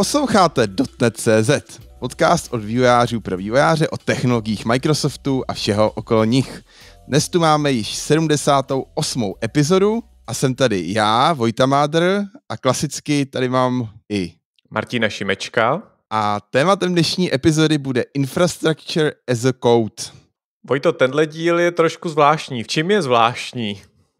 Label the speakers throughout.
Speaker 1: Posloucháte .NET.cz, podcast od vývojářů pro vývojáře o technologiích Microsoftu a všeho okolo nich. Dnes tu máme již 78. epizodu a jsem tady já, Vojta Mádr, a klasicky tady mám i
Speaker 2: Martina Šimečka. A tématem dnešní epizody bude Infrastructure as a Code. Vojto, tenhle díl je trošku zvláštní. V čem je zvláštní?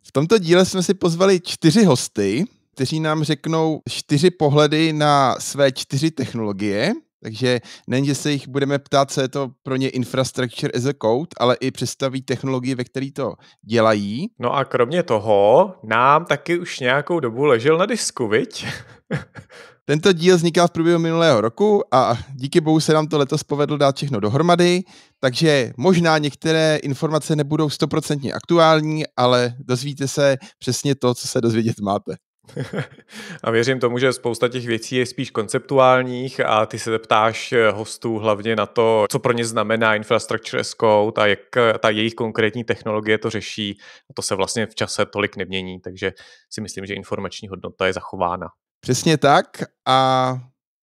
Speaker 1: V tomto díle jsme si pozvali čtyři hosty, kteří nám řeknou čtyři pohledy na své čtyři technologie, takže nejen, že se jich budeme ptát, co je to pro ně infrastructure as a code, ale i představí technologii, ve které to dělají. No a kromě
Speaker 2: toho nám taky už nějakou dobu ležel na disku, viď?
Speaker 1: Tento díl vzniká v průběhu minulého roku a díky bohu se nám to letos povedlo dát všechno dohromady, takže možná některé informace nebudou stoprocentně aktuální, ale dozvíte se přesně to, co se dozvědět máte.
Speaker 2: a věřím tomu, že spousta těch věcí je spíš konceptuálních a ty se ptáš eh, hostů hlavně na to, co pro ně znamená Infrastructure as Code a jak eh, ta jejich konkrétní technologie to řeší. A to se vlastně v čase tolik nemění, takže si myslím, že informační hodnota je zachována.
Speaker 1: Přesně tak a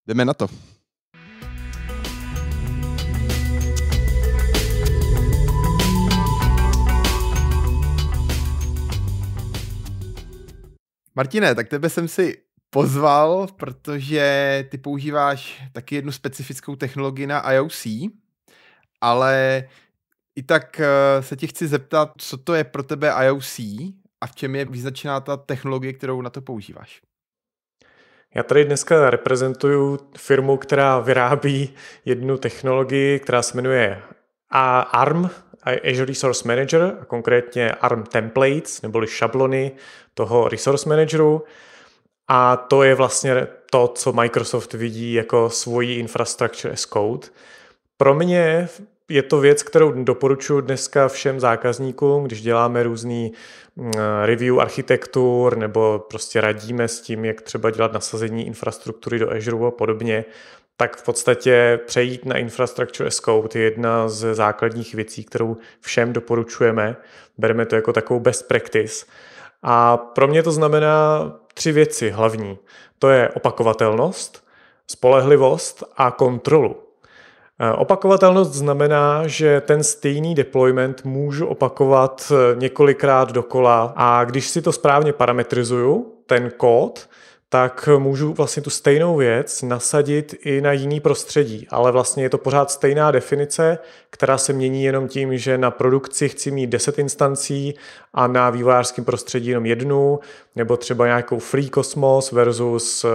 Speaker 1: jdeme na to. Martine, tak tebe jsem si pozval, protože ty používáš taky jednu specifickou technologii na IOC, ale i tak eh, se ti chci zeptat, co to je pro tebe IOC a v čem je vyznačená ta technologie, kterou na to používáš?
Speaker 2: Já tady dneska reprezentuju firmu, která vyrábí jednu technologii, která se jmenuje ARM, Azure Resource Manager, a konkrétně ARM templates, neboli šablony toho resource manageru. A to je vlastně to, co Microsoft vidí jako svoji infrastructure as code. Pro mě je to věc, kterou doporučuji dneska všem zákazníkům, když děláme různý mm, review architektur nebo prostě radíme s tím, jak třeba dělat nasazení infrastruktury do Azure a podobně, tak v podstatě přejít na Infrastructure as Code je jedna z základních věcí, kterou všem doporučujeme. Bereme to jako takovou best practice. A pro mě to znamená tři věci hlavní. To je opakovatelnost, spolehlivost a kontrolu. E, opakovatelnost znamená, že ten stejný deployment můžu opakovat e, několikrát dokola a když si to správně parametrizuju, ten kód, tak můžu vlastně tu stejnou věc nasadit i na jiný prostředí. Ale vlastně je to pořád stejná definice, která se mění jenom tím, že na produkci chci mít 10 instancí a na vývojářském prostředí jenom jednu, nebo třeba nějakou free kosmos versus eh,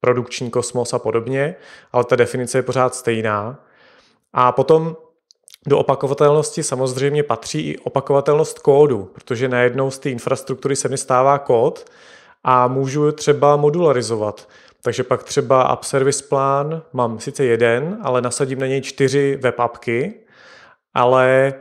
Speaker 2: produkční kosmos a podobně, ale ta definice je pořád stejná. A potom do opakovatelnosti samozřejmě patří i opakovatelnost kódu, protože najednou z té infrastruktury se mi stává kód, a můžu třeba modularizovat. Takže pak třeba app service plán mám sice jeden, ale nasadím na něj čtyři web appky, ale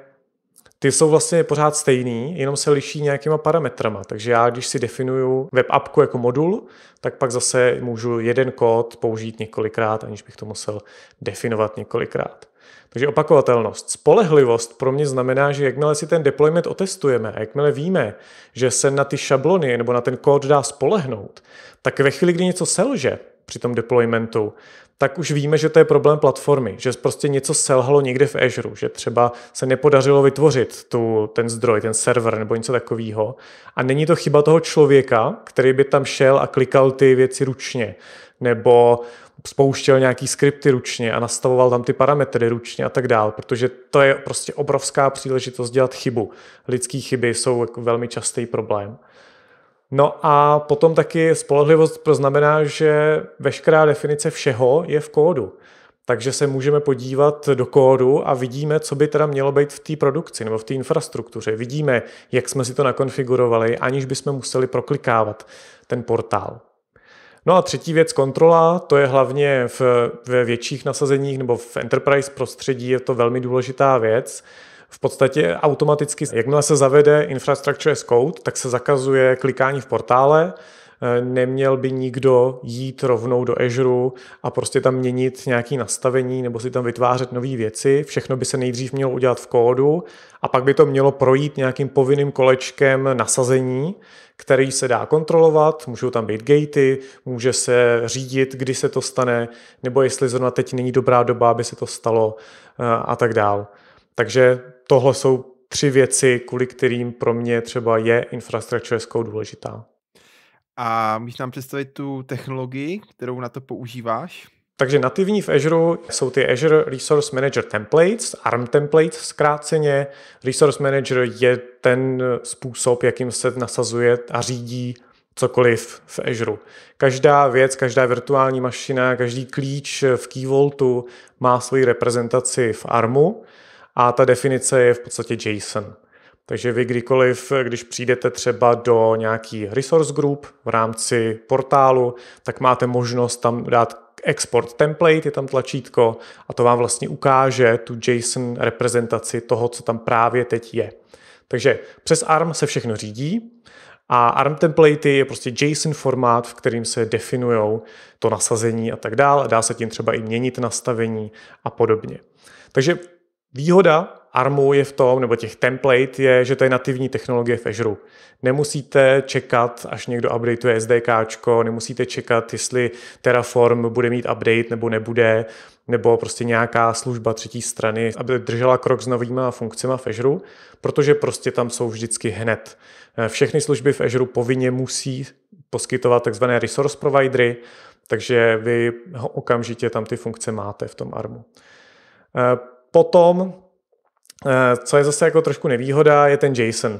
Speaker 2: ty jsou vlastně pořád stejný, jenom se liší nějakýma parametrama. Takže já, když si definuju web appku jako modul, tak pak zase můžu jeden kód použít několikrát, aniž bych to musel definovat několikrát. Takže opakovatelnost. Spolehlivost pro mě znamená, že jakmile si ten deployment otestujeme a jakmile víme, že se na ty šablony nebo na ten kód dá spolehnout, tak ve chvíli, kdy něco selže při tom deploymentu, tak už víme, že to je problém platformy, že prostě něco selhalo někde v Azure, že třeba se nepodařilo vytvořit tu, ten zdroj, ten server nebo něco takového. A není to chyba toho člověka, který by tam šel a klikal ty věci ručně, nebo spouštěl nějaký skripty ručně a nastavoval tam ty parametry ručně a tak dál, protože to je prostě obrovská příležitost dělat chybu. Lidský chyby jsou jako velmi častý problém. No a potom taky spolehlivost znamená, že veškerá definice všeho je v kódu. Takže se můžeme podívat do kódu a vidíme, co by teda mělo být v té produkci nebo v té infrastruktuře. Vidíme, jak jsme si to nakonfigurovali, aniž bychom museli proklikávat ten portál. No a třetí věc, kontrola, to je hlavně v, ve větších nasazeních nebo v enterprise prostředí je to velmi důležitá věc. V podstatě automaticky, jakmile se zavede Infrastructure as Code, tak se zakazuje klikání v portále, Eh, neměl by nikdo jít rovnou do Azure a prostě tam měnit nějaké nastavení nebo si tam vytvářet nové věci. Všechno by se nejdřív mělo udělat v kódu a pak by to mělo projít nějakým povinným kolečkem nasazení, který se dá kontrolovat, můžou tam být gatey, může se řídit, kdy se to stane, nebo jestli zrovna teď není dobrá doba, aby se to stalo eh, a tak dál. Takže tohle jsou tři věci, kvůli kterým pro mě třeba je infrastruktura důležitá.
Speaker 1: A můžeš nám představit tu technologii, kterou na to používáš?
Speaker 2: Takže nativní v Azure jsou ty Azure Resource Manager Templates, ARM Templates zkráceně. Resource Manager je ten způsob, jakým se nasazuje a řídí cokoliv v Azure. Každá věc, každá virtuální mašina, každý klíč v Keyvoltu má svoji reprezentaci v ARMu a ta definice je v podstatě JSON. Takže vy kdykoliv, když přijdete třeba do nějaký resource group v rámci portálu, tak máte možnost tam dát export template, je tam tlačítko a to vám vlastně ukáže tu JSON reprezentaci toho, co tam právě teď je. Takže přes ARM se všechno řídí a ARM templatey je prostě JSON formát, v kterým se definují to nasazení a tak dále. Dá se tím třeba i měnit nastavení a podobně. Takže výhoda ARMu je v tom, nebo těch template je, že to je nativní technologie v Azure. Nemusíte čekat, až někdo updateuje SDK, nemusíte čekat, jestli Terraform bude mít update nebo nebude, nebo prostě nějaká služba třetí strany, aby držela krok s novýma funkcemi v Azure, protože prostě tam jsou vždycky hned. Všechny služby v Azure povinně musí poskytovat takzvané resource providery, takže vy okamžitě tam ty funkce máte v tom ARMu. Potom Eh, co je zase jako trošku nevýhoda, je ten JSON.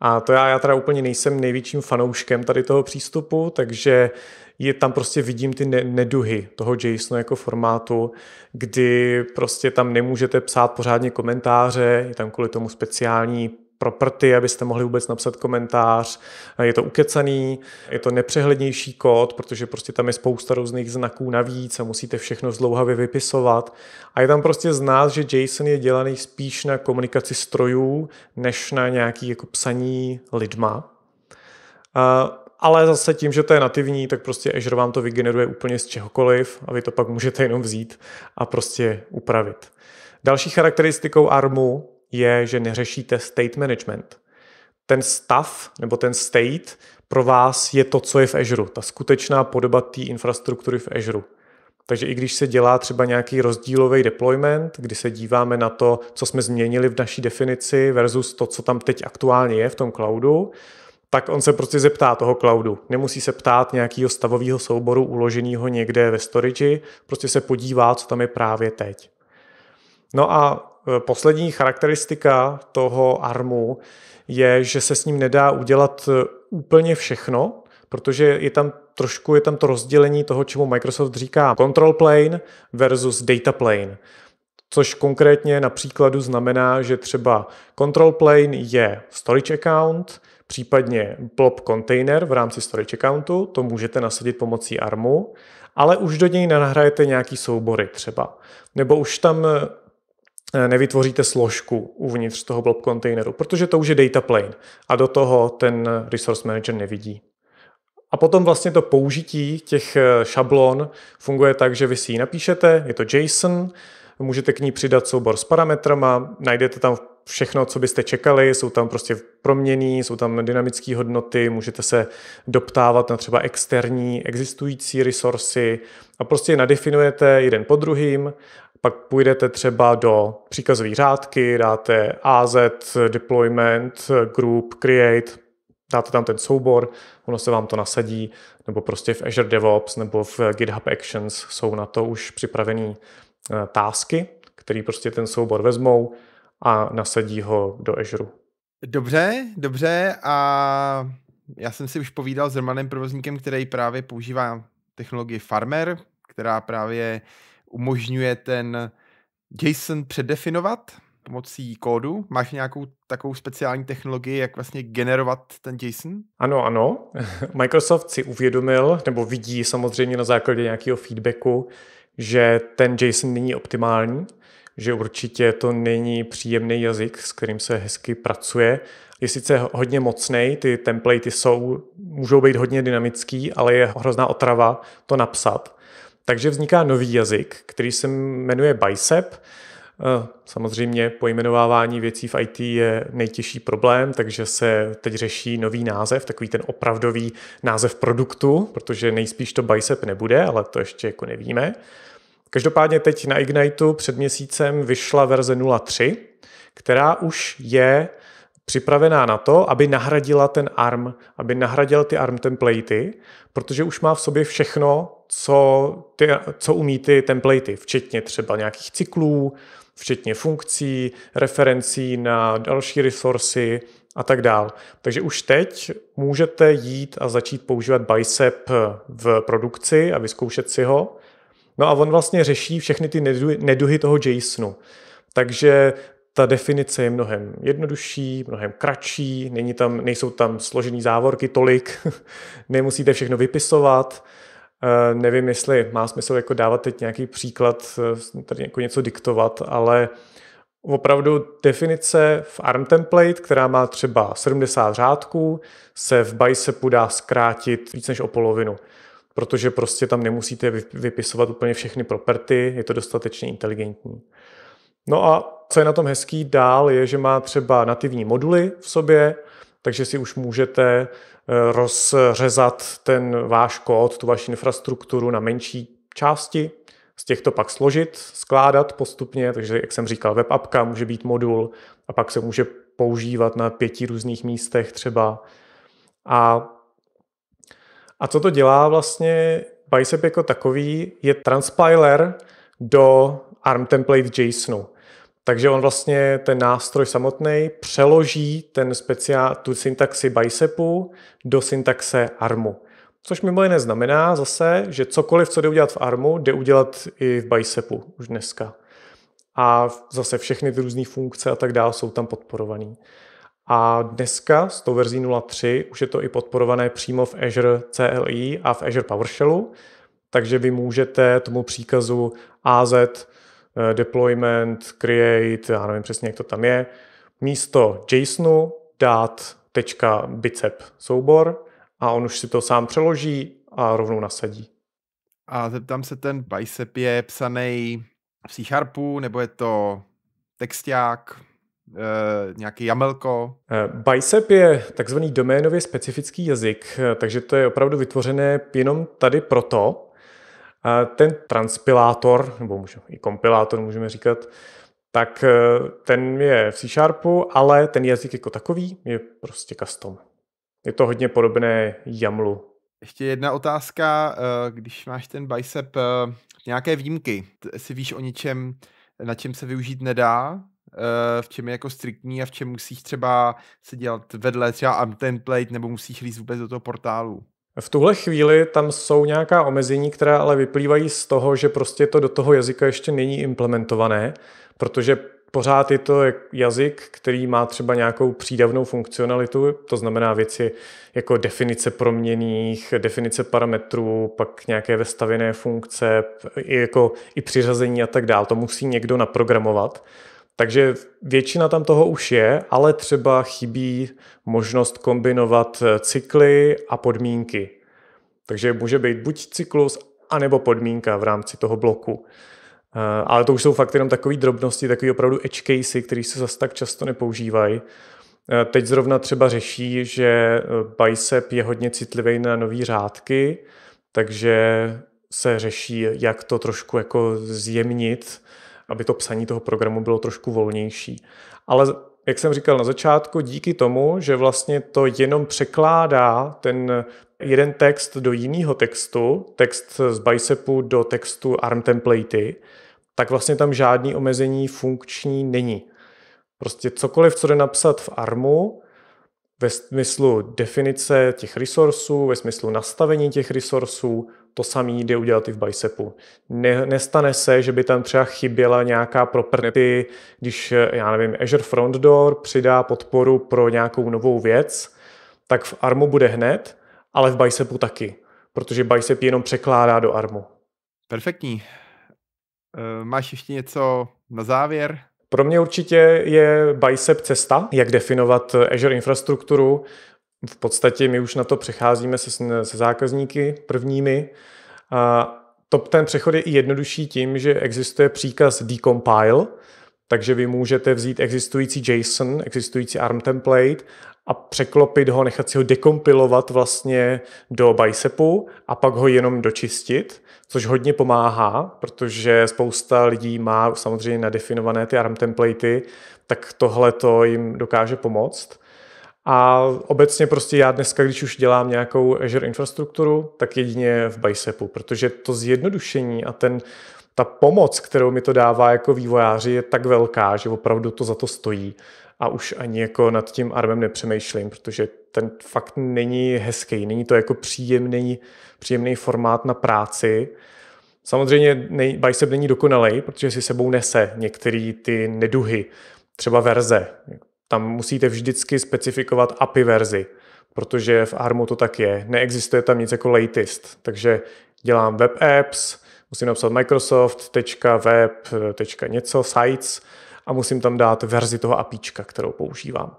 Speaker 2: A to já, já teda úplně nejsem největším fanouškem tady toho přístupu, takže je tam prostě vidím ty ne- neduhy toho JSON jako formátu, kdy prostě tam nemůžete psát pořádně komentáře, je tam kvůli tomu speciální property, abyste mohli vůbec napsat komentář. Je to ukecaný, je to nepřehlednější kód, protože prostě tam je spousta různých znaků navíc a musíte všechno zdlouhavě vypisovat. A je tam prostě znát, že JSON je dělaný spíš na komunikaci strojů, než na nějaký jako psaní lidma. A ale zase tím, že to je nativní, tak prostě Azure vám to vygeneruje úplně z čehokoliv a vy to pak můžete jenom vzít a prostě upravit. Další charakteristikou ARMu je, že neřešíte state management. Ten stav nebo ten state pro vás je to, co je v Azure, ta skutečná podoba té infrastruktury v Azure. Takže i když se dělá třeba nějaký rozdílový deployment, kdy se díváme na to, co jsme změnili v naší definici versus to, co tam teď aktuálně je v tom cloudu, tak on se prostě zeptá toho cloudu. Nemusí se ptát nějakého stavového souboru uloženého někde ve storage, prostě se podívá, co tam je právě teď. No a Eh, poslední charakteristika toho armu je, že se s ním nedá udělat eh, úplně všechno, protože je tam trošku je tam to rozdělení toho, čemu Microsoft říká control plane versus data plane. Což konkrétně na příkladu znamená, že třeba control plane je storage account, případně blob container v rámci storage accountu, to můžete nasadit pomocí armu, ale už do něj nenahrajete nějaký soubory třeba. Nebo už tam eh, Eh, nevytvoříte složku uvnitř toho blob kontejneru, protože to už je data plane a do toho ten resource manager nevidí. A potom vlastně to použití těch eh, šablon funguje tak, že vy si ji napíšete, je to JSON, můžete k ní přidat soubor s parametrama, najdete tam všechno, co byste čekali, jsou tam prostě proměny, jsou tam dynamické hodnoty, můžete se doptávat na třeba externí existující resursy a prostě je nadefinujete jeden po druhým pak půjdete třeba do příkazové řádky, dáte AZ, deployment, group, create, dáte tam ten soubor, ono se vám to nasadí, nebo prostě v Azure DevOps nebo v GitHub Actions jsou na to už připravené eh, tásky, který prostě ten soubor vezmou a nasadí ho do Azure.
Speaker 1: Dobře, dobře a já jsem si už povídal s Romanem Provozníkem, který právě používá technologii Farmer, která právě umožňuje ten JSON předefinovat pomocí kódu? Máš nějakou takovou speciální technologii, jak vlastně generovat ten JSON?
Speaker 2: Ano, ano. Microsoft si uvědomil, nebo vidí samozřejmě na základě nějakého feedbacku, že ten JSON není optimální, že určitě to není příjemný jazyk, s kterým se hezky pracuje. Je sice hodně mocný, ty templatey jsou, můžou být hodně dynamický, ale je hrozná otrava to napsat. Takže vzniká nový jazyk, který se jmenuje Bicep. Eh, samozřejmě pojmenovávání věcí v IT je nejtěžší problém, takže se teď řeší nový název, takový ten opravdový název produktu, protože nejspíš to Bicep nebude, ale to ještě jako nevíme. Každopádně teď na Igniteu před měsícem vyšla verze 0.3, která už je připravená na to, aby nahradila ten ARM, aby nahradil ty ARM templatey, protože už má v sobě všechno, co, ty, co umí ty templatey, včetně třeba nějakých cyklů, včetně funkcí, referencí na další resursy a tak dál. Takže už teď můžete jít a začít používat Bicep v produkci a vyzkoušet si ho. No a on vlastně řeší všechny ty neduhy toho JSONu. Takže ta definice je mnohem jednodušší, mnohem kratší, není tam, nejsou tam složený závorky tolik, nemusíte všechno vypisovat. Eh, nevím, jestli má smysl jako dávat teď nějaký příklad, eh, tady jako něco diktovat, ale opravdu definice v ARM template, která má třeba 70 řádků, se v bicepu dá zkrátit víc než o polovinu protože prostě tam nemusíte vypisovat úplně všechny property, je to dostatečně inteligentní. No a co je na tom hezký dál, je, že má třeba nativní moduly v sobě, takže si už můžete eh, rozřezat ten váš kód, tu vaši infrastrukturu na menší části, z těchto pak složit, skládat postupně, takže jak jsem říkal, web appka může být modul a pak se může používat na pěti různých místech třeba. A, a co to dělá vlastně Bicep jako takový, je transpiler do ARM template JSONu. Takže on vlastně ten nástroj samotný přeloží ten speciál, tu syntaxi bicepu do syntaxe armu. Což mimo jiné znamená zase, že cokoliv, co jde udělat v armu, jde udělat i v bicepu už dneska. A zase všechny ty různé funkce a tak dále jsou tam podporované. A dneska s tou verzí 0.3 už je to i podporované přímo v Azure CLI a v Azure PowerShellu, takže vy můžete tomu příkazu AZ Eh, deployment, create, já nevím přesně, jak to tam je, místo JSONu dát .bicep soubor a on už si to sám přeloží a rovnou nasadí. A zeptám se,
Speaker 1: ten bicep je psaný v C Sharpu, nebo je to texták,
Speaker 2: e, nějaký jamelko? Eh, bicep je takzvaný doménově specifický jazyk, takže to je opravdu vytvořené jenom tady proto, ten transpilátor, nebo můžeme, i kompilátor můžeme říkat, tak e, ten je v C Sharpu, ale ten jazyk jako takový je prostě custom. Je to hodně podobné Jamlu.
Speaker 1: Ještě jedna otázka, e, když máš ten bicep, e, nějaké výjimky, jestli víš o něčem, na čem se využít nedá, v čem je jako striktní a v čem musíš třeba se dělat vedle třeba template nebo musíš líst vůbec do toho portálu?
Speaker 2: V tuhle chvíli tam jsou nějaká omezení, která ale vyplývají z toho, že prostě to do toho jazyka ještě není implementované, protože pořád je to jazyk, který má třeba nějakou přídavnou funkcionalitu, to znamená věci jako definice proměných, definice parametrů, pak nějaké vestavěné funkce, i, jako, i přiřazení a tak dál. To musí někdo naprogramovat. Takže většina tam toho už je, ale třeba chybí možnost kombinovat eh, cykly a podmínky. Takže může být buď cyklus, anebo podmínka v rámci toho bloku. Eh, ale to už jsou fakt jenom takové drobnosti, takové opravdu edge casey, které se zase tak často nepoužívají. Eh, teď zrovna třeba řeší, že bicep je hodně citlivý na nové řádky, takže se řeší, jak to trošku jako zjemnit, aby to psaní toho programu bylo trošku volnější. Ale jak jsem říkal na začátku, díky tomu, že vlastně to jenom překládá ten jeden text do jiného textu, text z bicepu do textu arm templatey, tak vlastně tam žádný omezení funkční není. Prostě cokoliv, co jde napsat v armu, ve smyslu definice těch resursů, ve smyslu nastavení těch resursů, to samé jde udělat i v bicepu. Ne, nestane se, že by tam třeba chyběla nějaká property, když, já nevím, Azure Front Door přidá podporu pro nějakou novou věc, tak v armu bude hned, ale v bicepu taky, protože bicep jenom překládá do armu. Perfektní. Eh, máš ještě něco na závěr? Pro mě určitě je bicep cesta, jak definovat Azure infrastrukturu v podstatě my už na to přecházíme se, se zákazníky prvními a to, ten přechod je i jednodušší tím, že existuje příkaz decompile, takže vy můžete vzít existující JSON, existující ARM template a překlopit ho, nechat si ho dekompilovat vlastně do bicepu a pak ho jenom dočistit, což hodně pomáhá, protože spousta lidí má samozřejmě nadefinované ty ARM templatey, tak tohle to jim dokáže pomoct. A obecně prostě já dneska, když už dělám nějakou Azure infrastrukturu, tak jedině v Bicepu, protože to zjednodušení a ten, ta pomoc, kterou mi to dává jako vývojáři, je tak velká, že opravdu to za to stojí. A už ani jako nad tím armem nepřemýšlím, protože ten fakt není hezký, není to jako příjemný, příjemný formát na práci. Samozřejmě nej, bicep není dokonalý, protože si sebou nese některé ty neduhy, třeba verze tam musíte vždycky specifikovat API verzi, protože v ARMu to tak je. Neexistuje tam nic jako latest, takže dělám web apps, musím napsat microsoft.web.něco, něco, sites a musím tam dát verzi toho APIčka, kterou používám.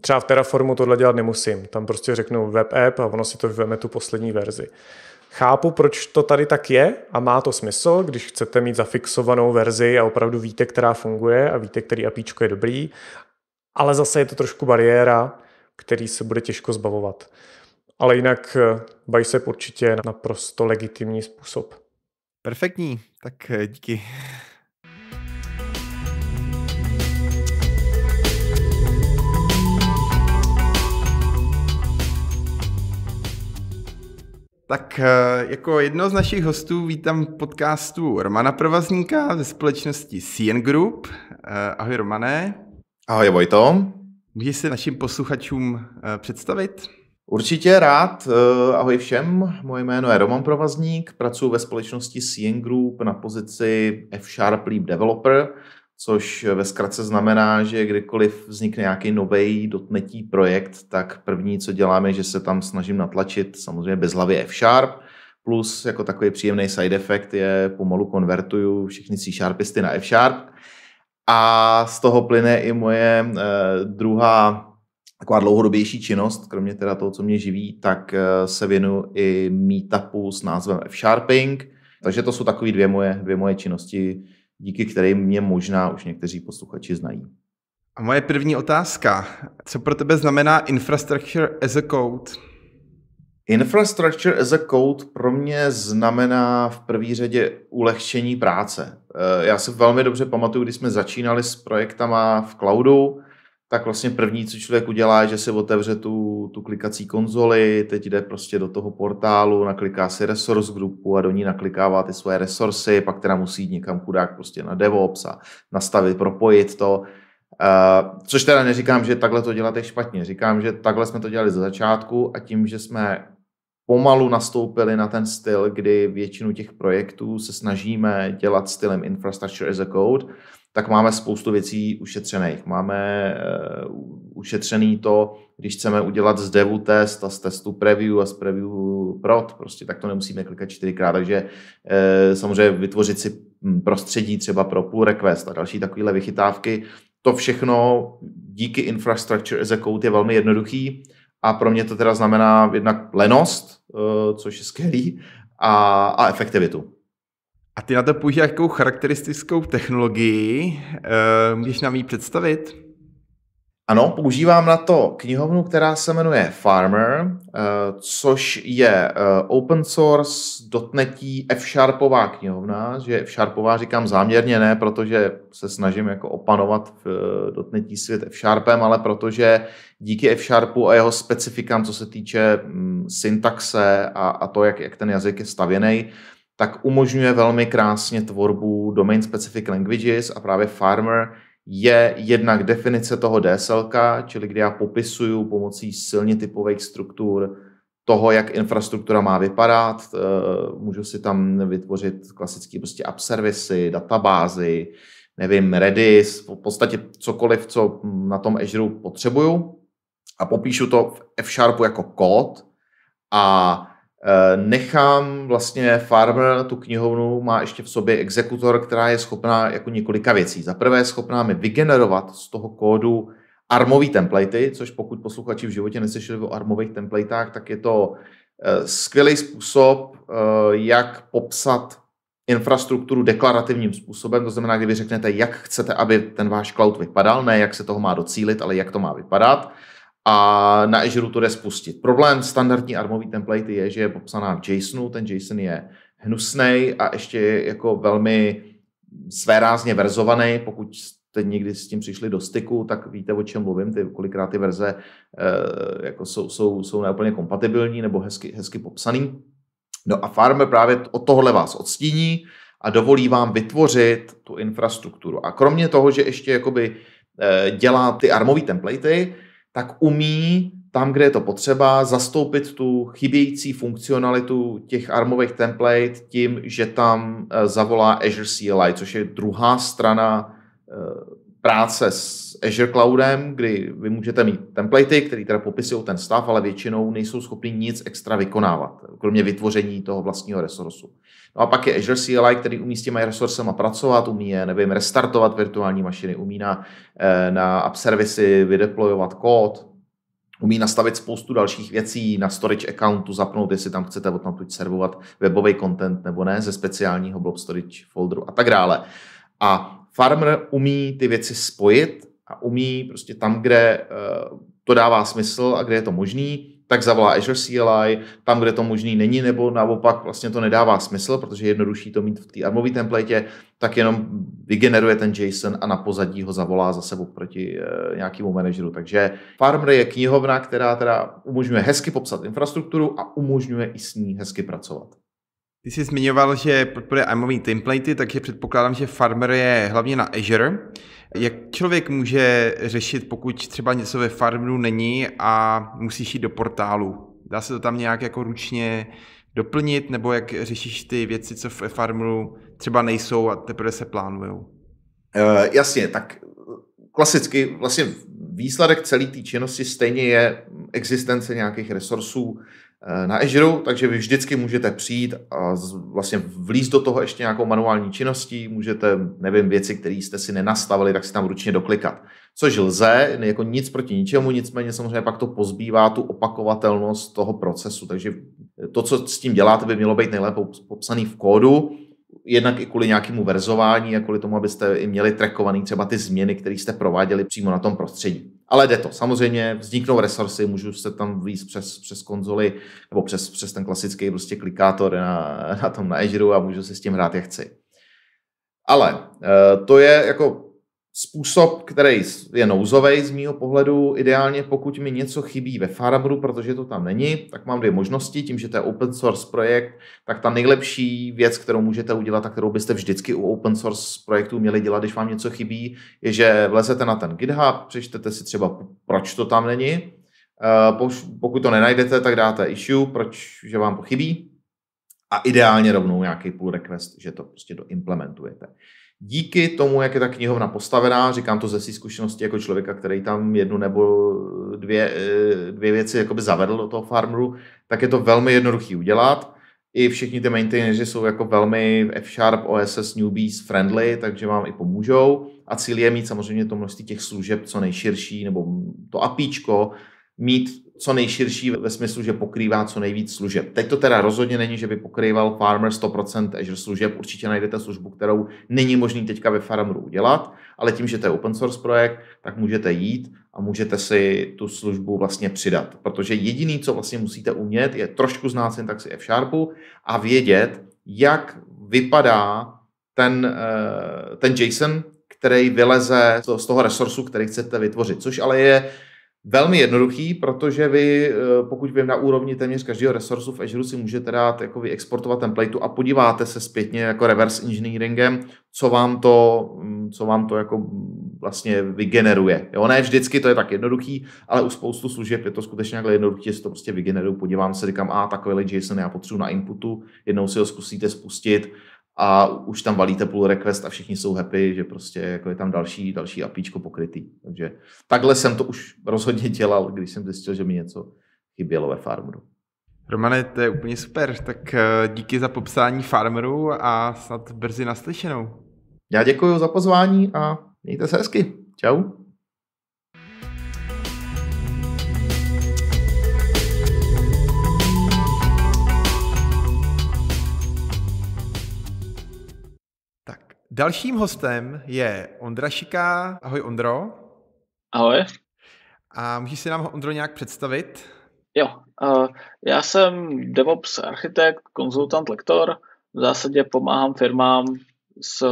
Speaker 2: Třeba v Terraformu tohle dělat nemusím. Tam prostě řeknu web app a ono si to vyveme tu poslední verzi. Chápu, proč to tady tak je a má to smysl, když chcete mít zafixovanou verzi a opravdu víte, která funguje a víte, který APIčko je dobrý, ale zase je to trošku bariéra, který se bude těžko zbavovat. Ale jinak eh, Bicep určitě je naprosto legitimní způsob. Perfektní, tak eh, díky.
Speaker 1: Tak eh, jako jedno z našich hostů vítám podcastu Romana Provazníka ze společnosti CN Group. Eh, ahoj
Speaker 3: Romane. Ahoj Vojto. Můžeš se našim posluchačům eh, představit? Určitě rád. Ahoj všem. Moje jméno je Roman Provazník, pracuji ve společnosti CN Group na pozici F-Sharp Leap Developer což ve zkratce znamená, že kdykoliv vznikne nějaký nový dotnetí projekt, tak první, co děláme, že se tam snažím natlačit samozřejmě bez hlavy F-Sharp, plus jako takový příjemný side effect je pomalu konvertuju všechny C-Sharpisty na F-Sharp a z toho plyne i moje eh, druhá taková dlouhodobější činnost, kromě teda toho, co mě živí, tak eh, se věnu i meetupu s názvem F-Sharping. Takže to jsou takové dvě moje, dvě moje činnosti, díky kterým mě možná už někteří posluchači znají.
Speaker 1: A moje první otázka. Co pro tebe znamená Infrastructure as a Code?
Speaker 3: Infrastructure as a Code pro mě znamená v první řadě ulehčení práce. Eh, já si velmi dobře pamatuju, když jsme začínali s projektama v cloudu, tak vlastně první, co člověk udělá, je, že si otevře tu, tu klikací konzoli, teď jde prostě do toho portálu, nakliká si resource grupu a do ní naklikává ty svoje resursy, pak teda musí jít někam chudák prostě na DevOps a nastavit, propojit to. Uh, což teda neříkám, že takhle to dělat je špatně. Říkám, že takhle jsme to dělali ze začátku a tím, že jsme pomalu nastoupili na ten styl, kdy většinu těch projektů se snažíme dělat stylem Infrastructure as a Code, tak máme spoustu věcí ušetřených. Máme eh, ušetřený to, když chceme udělat z devu test a z testu preview a z preview prod, prostě tak to nemusíme klikat čtyřikrát, takže eh, samozřejmě vytvořit si hm, prostředí třeba pro pull request a další takovéhle vychytávky. To všechno díky infrastructure as a code je velmi jednoduchý a pro mě to teda znamená jednak lenost, eh, což je skvělý, a, a efektivitu.
Speaker 1: A ty na to používáš jakou charakteristickou technologii, eh, můžeš nám ji
Speaker 3: představit? Ano, používám na to knihovnu, která se jmenuje Farmer, eh, což je eh, open source dotnetí F-Sharpová knihovna, že F-Sharpová říkám záměrně ne, protože se snažím jako opanovat v dotnetí svět F-Sharpem, ale protože díky F-Sharpu a jeho specifikám, co se týče mm, syntaxe a, a to, jak, jak ten jazyk je stavěný, tak umožňuje velmi krásně tvorbu domain specific languages a právě Farmer je jednak definice toho DSL, čili kdy já popisuju pomocí silně typových struktur toho, jak infrastruktura má vypadat. Eh, můžu si tam vytvořit klasické prostě app servisy, databázy, nevím, Redis, v podstatě cokoliv, co na tom Azure potřebuju. A popíšu to v F-Sharpu jako kód a Eh, nechám vlastně Farmer, tu knihovnu, má ještě v sobě exekutor, která je schopná jako několika věcí. Za prvé je schopná mi vygenerovat z toho kódu armový templatey, což pokud posluchači v životě neslyšeli o armových templatech, tak je to eh, skvělý způsob, eh, jak popsat infrastrukturu deklarativním způsobem, to znamená, vy řeknete, jak chcete, aby ten váš cloud vypadal, ne jak se toho má docílit, ale jak to má vypadat, a na Azure to jde spustit. Problém standardní armový template je, že je popsaná v JSONu, ten JSON je hnusný a ještě jako velmi svérázně verzovaný, pokud jste někdy s tím přišli do styku, tak víte, o čem mluvím, ty, kolikrát ty verze eh, jako jsou, jsou, jsou neúplně kompatibilní nebo hezky, hezky popsaný. No a Farmer právě od tohle vás odstíní a dovolí vám vytvořit tu infrastrukturu. A kromě toho, že ještě jakoby eh, dělá ty armové templatey, tak umí tam, kde je to potřeba, zastoupit tu chybějící funkcionalitu těch armových template tím, že tam eh, zavolá Azure CLI, což je druhá strana eh, práce s Azure Cloudem, kdy vy můžete mít templatey, které teda popisují ten stav, ale většinou nejsou schopni nic extra vykonávat, kromě vytvoření toho vlastního resursu. No a pak je Azure CLI, který umí s těma resursama pracovat, umí je, nevím, restartovat virtuální mašiny, umí na, eh, na app servisy vydeployovat kód, umí nastavit spoustu dalších věcí, na storage accountu zapnout, jestli tam chcete odtamtud servovat webový content nebo ne, ze speciálního blob storage folderu a tak dále. A Farmer umí ty věci spojit a umí prostě tam, kde eh, to dává smysl a kde je to možný, tak zavolá Azure CLI, tam, kde to možný není, nebo naopak vlastně to nedává smysl, protože je jednodušší to mít v té armové templétě, tak jenom vygeneruje ten JSON a na pozadí ho zavolá za sebou proti eh, nějakému manažeru. Takže Farmer je knihovna, která teda umožňuje hezky popsat infrastrukturu a umožňuje i s ní hezky pracovat. Ty jsi zmiňoval, že podporuje
Speaker 1: ARMové templatey, takže předpokládám, že Farmer je hlavně na Azure. Jak člověk může řešit, pokud třeba něco ve farmu není a musíš jít do portálu? Dá se to tam nějak jako ručně doplnit, nebo jak řešíš ty věci, co ve farmu třeba nejsou a teprve se plánují? Uh,
Speaker 3: eh, jasně, tak eh, klasicky vlastně výsledek celé té činnosti stejně je existence nějakých resursů, Eh, na Azure, takže vy vždycky můžete přijít a vlastně vlíz do toho ještě nějakou manuální činností, můžete, nevím, věci, které jste si nenastavili, tak si tam ručně doklikat. Což lze, jako nic proti ničemu, nicméně samozřejmě pak to pozbývá tu opakovatelnost toho procesu, takže to, co s tím děláte, by mělo být nejlépe popsaný v kódu, jednak i kvůli nějakému verzování a kvůli tomu, abyste i měli trackovaný třeba ty změny, které jste prováděli přímo na tom prostředí ale jde to. Samozřejmě vzniknou resursy, můžu se tam vlíz přes, přes konzoli nebo přes, přes ten klasický prostě klikátor na, na tom na Azure a můžu se s tím hrát, jak chci. Ale eh, to je jako způsob, který je nouzový z mýho pohledu, ideálně pokud mi něco chybí ve Farabru, protože to tam není, tak mám dvě možnosti. Tím, že to je open source projekt, tak ta nejlepší věc, kterou můžete udělat a kterou byste vždycky u open source projektů měli dělat, když vám něco chybí, je, že vlezete na ten GitHub, přečtete si třeba, proč to tam není. Eh, pokud to nenajdete, tak dáte issue, proč, že vám to chybí. A ideálně rovnou nějaký pull request, že to prostě doimplementujete. implementujete díky tomu, jak je ta knihovna postavená, říkám to ze své zkušenosti jako člověka, který tam jednu nebo dvě, eh, dvě věci jakoby zavedl do toho farmru, tak je to velmi jednoduchý udělat. I všichni ty maintaineři jsou jako velmi F-Sharp, OSS, newbies friendly, takže vám i pomůžou. A cíl je mít samozřejmě to množství těch služeb co nejširší, nebo to APIčko, mít co nejširší ve smyslu, že pokrývá co nejvíc služeb. Teď to teda rozhodně není, že by pokrýval Farmer 100% Azure služeb, určitě najdete službu, kterou není možný teďka ve Farmeru udělat, ale tím, že to je open source projekt, tak můžete jít a můžete si tu službu vlastně přidat. Protože jediný, co vlastně musíte umět, je trošku znát syntaxi F-Sharpu a vědět, jak vypadá ten, eh, ten JSON, který vyleze z toho resursu, který chcete vytvořit, což ale je Velmi jednoduchý, protože vy, eh, pokud vím, na úrovni téměř každého resursu v Azure si můžete dát, jako vy exportovat templateu a podíváte se zpětně jako reverse engineeringem, co vám to, mm, co vám to jako vlastně vygeneruje. Jo, ne vždycky to je tak jednoduchý, ale u spoustu služeb je to skutečně takhle jednoduché, že si to prostě vygeneruju, podívám se, říkám, a takovýhle JSON já potřebuji na inputu, jednou si ho zkusíte spustit, a už tam valíte pull request a všichni jsou happy, že prostě jako je tam další, další apíčko pokrytý. Takže takhle jsem to už rozhodně dělal, když jsem zjistil, že mi něco chybělo ve farmu.
Speaker 1: Romane, to je úplně super, tak eh, díky za popsání Farmeru a
Speaker 3: snad brzy naslyšenou. Já děkuji za pozvání a mějte se hezky. Čau.
Speaker 1: Dalším hostem je Ondra Šiká. Ahoj Ondro. Ahoj. A můžeš si nám Ondro nějak představit?
Speaker 4: Jo, uh, já jsem DevOps architekt, konzultant, lektor. V zásadě pomáhám firmám s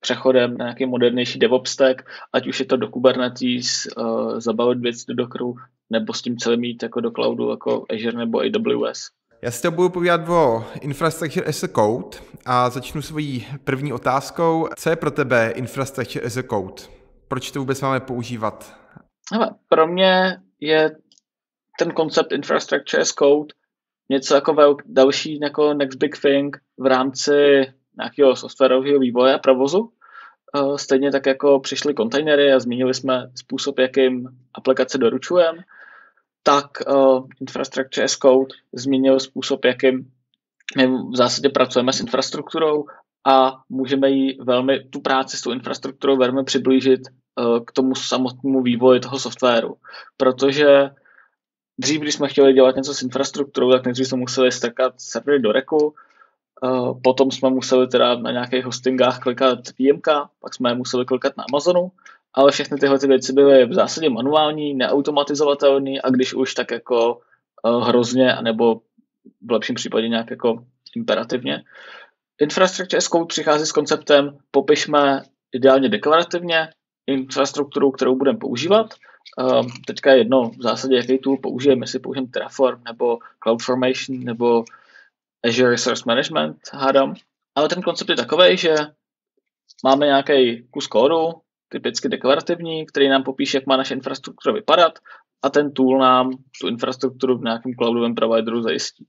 Speaker 4: přechodem na nějaký modernější DevOps stack, ať už je to do Kubernetes, uh, zabavit věci do Dockeru, nebo s tím celým jít jako do cloudu, jako Azure nebo AWS.
Speaker 1: Já si to budu povídat o Infrastructure as a Code a začnu svojí první otázkou. Co je pro tebe Infrastructure as a Code? Proč to vůbec máme používat?
Speaker 4: pro mě je ten koncept Infrastructure as Code něco jako další jako next big thing v rámci nějakého softwarového vývoje a provozu. Eh, stejně tak jako přišly kontejnery a zmínili jsme způsob, jakým aplikace doručujeme, tak uh, eh, Infrastructure as Code změnil způsob, jakým my v zásadě pracujeme s infrastrukturou a můžeme ji velmi, tu práci s tou infrastrukturou velmi přiblížit uh, k tomu samotnému vývoji toho softwaru. Protože dřív, když jsme chtěli dělat něco s infrastrukturou, tak nejdřív jsme museli strkat servery do reku, eh, potom jsme museli teda na nějakých hostingách klikat VMK, pak jsme museli klikat na Amazonu ale všechny tyhle ty věci byly v zásadě manuální, neautomatizovatelné a když už, tak jako eh, hrozně, nebo v lepším případě nějak jako imperativně. Infrastructure as code přichází s konceptem, popišme ideálně deklarativně infrastrukturu, kterou budeme používat. Ehm, teďka je jedno v zásadě, jaký tool použijeme, jestli použijeme Terraform nebo CloudFormation nebo Azure Resource Management, hádám. Ale ten koncept je takový, že máme nějaký kus kódu, typicky deklarativní, který nám popíše, jak má naše infrastruktura vypadat a ten tool nám tu infrastrukturu v nějakém cloudovém provideru zajistí.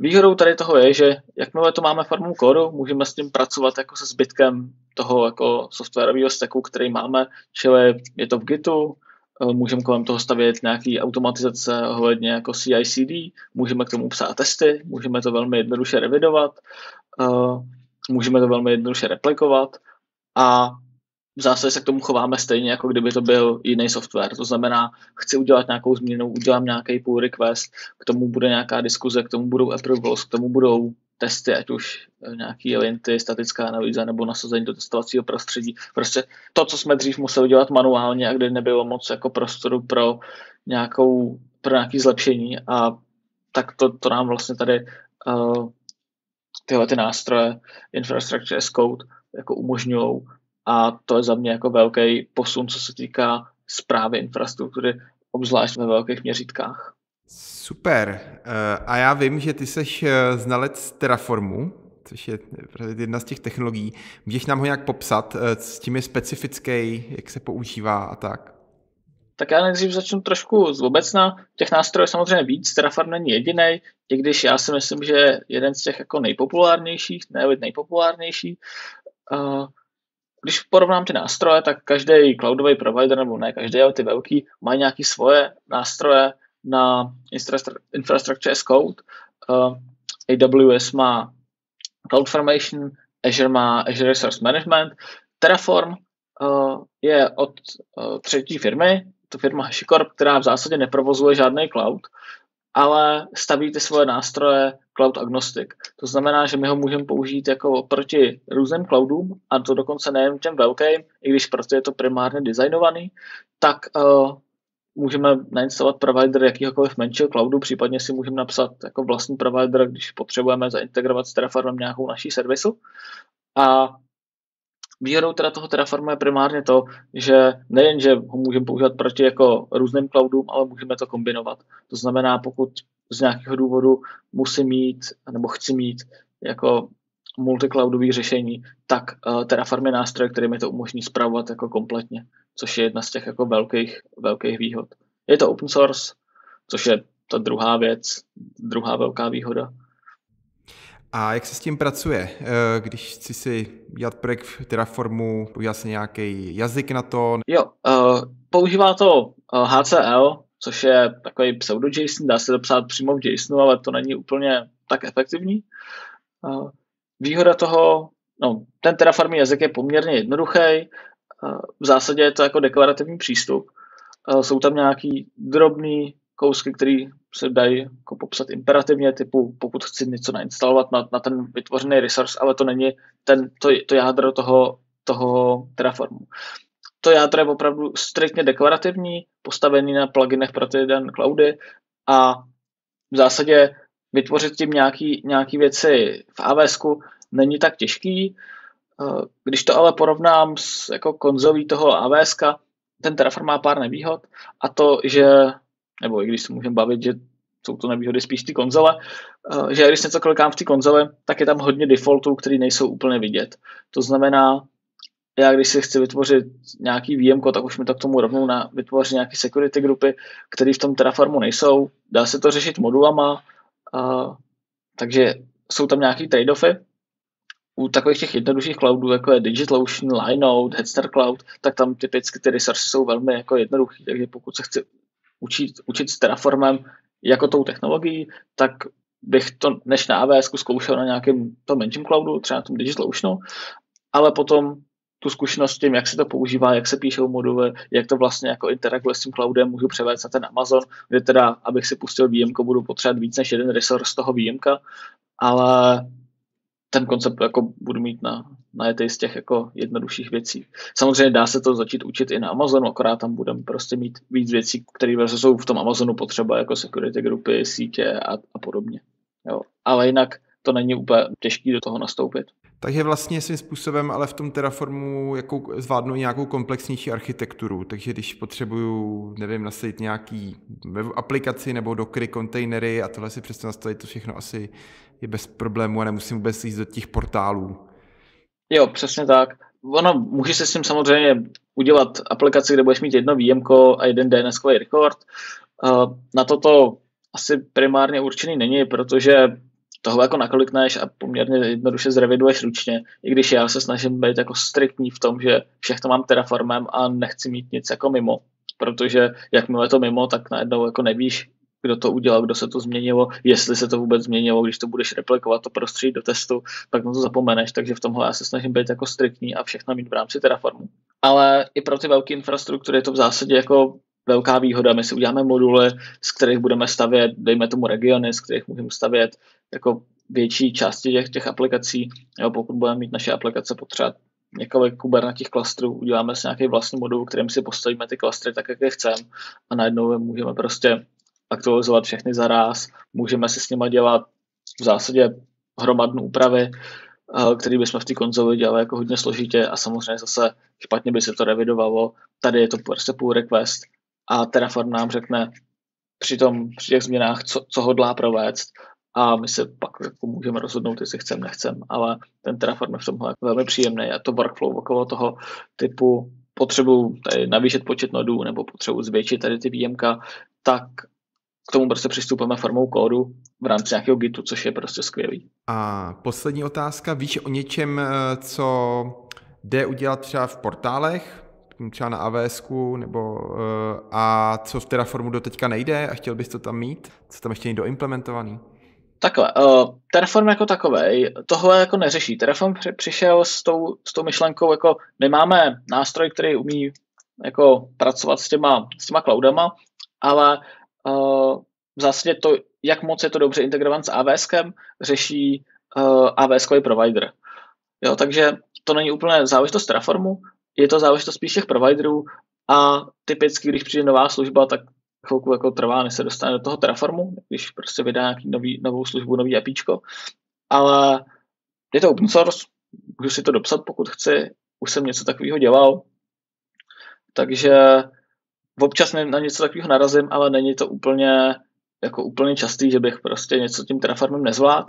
Speaker 4: Výhodou tady toho je, že jakmile to máme formou kódu, můžeme s tím pracovat jako se zbytkem toho jako softwarového stacku, který máme, čili je to v Gitu, eh, můžeme kolem toho stavět nějaký automatizace ohledně jako CI/CD, můžeme k tomu psát testy, můžeme to velmi jednoduše revidovat, eh, můžeme to velmi jednoduše replikovat a v zásadě se k tomu chováme stejně, jako kdyby to byl jiný software. To znamená, chci udělat nějakou změnu, udělám nějaký pull request, k tomu bude nějaká diskuze, k tomu budou approvals, k tomu budou testy, ať už eh, nějaký linty, statická analýza nebo nasazení do testovacího prostředí. Prostě to, co jsme dřív museli dělat manuálně a kde nebylo moc jako prostoru pro, nějakou, pro nějaké zlepšení a tak to, to nám vlastně tady uh, tyhle ty nástroje Infrastructure as Code jako umožňují a to je za mě jako velký posun, co se týká zprávy infrastruktury, obzvlášť ve velkých měřítkách.
Speaker 1: Super. Eh, a já vím, že ty seš eh, znalec Terraformu, což je eh, jedna z těch technologií. Můžeš nám ho nějak popsat, s tím je specifický, jak se používá a tak?
Speaker 4: Tak já nejdřív začnu trošku z obecna. Těch nástrojů samozřejmě víc, Terraform není jediný, i když já si myslím, že jeden z těch jako nejpopulárnějších, ne nejpopulárnější když porovnám ty nástroje, tak každý cloudový provider, nebo ne každý, ale ty velký, mají nějaké svoje nástroje na infrastructure as code. Eh, AWS má CloudFormation, Azure má Azure Resource Management, Terraform eh, je od eh, třetí firmy, to firma HashiCorp, která v zásadě neprovozuje žádný cloud, ale staví ty svoje nástroje cloud agnostic. To znamená, že my ho můžeme použít jako proti různým cloudům, a to dokonce nejen těm velkým, i když prostě je to primárně designovaný, tak uh, můžeme nainstalovat provider jakýhokoliv menšího cloudu, případně si můžeme napsat jako vlastní provider, když potřebujeme zaintegrovat s Terraformem nějakou naší servisu. A Výhodou teda toho Terraformu je primárně to, že nejen, že ho můžeme používat proti jako různým cloudům, ale můžeme to kombinovat. To znamená, pokud z nějakého důvodu musím mít nebo chci mít jako multicloudové řešení, tak uh, Terraform je nástroj, který mi to umožní spravovat jako kompletně, což je jedna z těch jako velkých, velkých výhod. Je to open source, což je ta druhá věc, druhá velká výhoda.
Speaker 1: A jak se s tím pracuje? Eh, když chci si dělat projekt v Terraformu, používá se nějaký jazyk na to? Jo,
Speaker 4: uh, používá to HCL, eh, což je takový pseudo-JSON, dá se psát přímo v JSONu, ale to není úplně tak efektivní. Uh, výhoda toho, no, ten Terraform jazyk je poměrně jednoduchý, uh, v zásadě je to jako deklarativní přístup. Uh, jsou tam nějaký drobný kousky, který se dají jako popsat imperativně, typu pokud chci něco nainstalovat na, na ten vytvořený resource, ale to není ten, to, to jádro toho, toho Terraformu. To jádro je opravdu striktně deklarativní, postavený na pluginech pro ty den cloudy a v zásadě vytvořit tím nějaký, nějaký věci v AWS není tak těžký. Eh, když to ale porovnám s jako konzolí toho AWS, ten Terraform má pár nevýhod a to, že nebo i když se můžeme bavit, že jsou to nevýhody spíš ty konzole, eh, že když něco klikám v té konzole, tak je tam hodně defaultů, které nejsou úplně vidět. To znamená, já když si chci vytvořit nějaký výjemko, tak už mi to k tomu rovnou na, vytvoří nějaké security grupy, které v tom Terraformu nejsou. Dá se to řešit modulama, a, eh, takže jsou tam nějaké trade-offy. U takových těch jednodušších cloudů, jako je DigitalOcean, Linode, Headstart Cloud, tak tam typicky ty resursy jsou velmi jako jednoduché, takže pokud se chci učit, učit s Terraformem jako tou technologií, tak bych to než na AWS zkoušel na nějakém tom menším cloudu, třeba na tom Digital ale potom tu zkušenost s tím, jak se to používá, jak se píšou moduly, jak to vlastně jako interaguje s tím cloudem, můžu převést na ten Amazon, kde teda, abych si pustil výjimku, budu potřebovat víc než jeden resource z toho výjimka, ale ten koncept jako budu mít na, na jedné z těch jako jednodušších věcí. Samozřejmě dá se to začít učit i na Amazonu, akorát tam budeme prostě mít víc věcí, které vlastně jsou v tom Amazonu potřeba, jako security grupy, sítě a, a podobně. Jo. Ale jinak to není úplně těžké do toho nastoupit.
Speaker 1: Takže vlastně svým způsobem, ale v tom Terraformu jakou, zvládnu nějakou komplexnější architekturu. Takže když potřebuju, nevím, nastavit nějaký aplikaci nebo dokry, kontejnery a tohle si přesto nastavit, to všechno asi je bez problému a nemusím vůbec jít do těch portálů.
Speaker 4: Jo, přesně tak. Ono, můžeš se s tím samozřejmě udělat aplikaci, kde budeš mít jedno výjemko a jeden dns rekord. Eh, na toto asi primárně určený není, protože tohle jako naklikneš a poměrně jednoduše zreviduješ ručně, i když já se snažím být jako striktní v tom, že všechno mám terraformem a nechci mít nic jako mimo, protože jakmile je to mimo, tak najednou jako nevíš, kdo to udělal, kdo se to změnilo, jestli se to vůbec změnilo, když to budeš replikovat to prostředí do testu, tak na to zapomeneš, takže v tomhle já se snažím být jako striktní a všechno mít v rámci Terraformu. Ale i pro ty velké infrastruktury je to v zásadě jako velká výhoda. My si uděláme moduly, z kterých budeme stavět, dejme tomu regiony, z kterých můžeme stavět jako větší části těch, těch aplikací. Jo, pokud budeme mít naše aplikace potřeba několik těch klastrů, uděláme si nějaký vlastní modul, kterým si postavíme ty klastry tak, jak je chceme a najednou můžeme prostě aktualizovat všechny ráz, můžeme si s nima dělat v zásadě hromadnou úpravy, eh, který bychom v té konzoli dělali jako hodně složitě a samozřejmě zase špatně by se to revidovalo. Tady je to prostě pull request a Terraform nám řekne při, tom, při těch změnách, co, co hodlá provést a my se pak jako můžeme rozhodnout, jestli chcem, nechcem, ale ten Terraform je v tomhle jako velmi příjemný a to workflow okolo toho typu potřebu tady navýšet počet nodů nebo potřebu zvětšit tady ty výjemka, tak k tomu prostě přistupujeme formou kódu v rámci nějakého Gitu, což je prostě skvělý.
Speaker 1: A poslední otázka, víš o něčem, eh, co jde udělat třeba v portálech, třeba na AWS, nebo eh, a co v formu do teďka nejde a chtěl bys to tam mít? Co tam ještě není doimplementovaný?
Speaker 4: Takhle, uh, Terraform jako takový tohle jako neřeší. Terraform při, přišel s tou, s tou myšlenkou, jako my máme nástroj, který umí jako pracovat s těma, s těma cloudama, ale Eh, vlastně to, jak moc je to dobře integrovan s AWS, řeší eh, AWS provider. Jo, takže to není úplně záležitost Terraformu, je to záležitost spíš těch providerů a typicky, když přijde nová služba, tak chvilku jako trvá, než se dostane do toho Terraformu, když prostě vydá nějaký nový, novou službu, nový APIčko, e ale je to open source, můžu si to dopsat, pokud chci, už jsem něco takového dělal, takže občas na něco takového narazím, ale není to úplně, jako úplně častý, že bych prostě něco tím Terraformem nezvlád.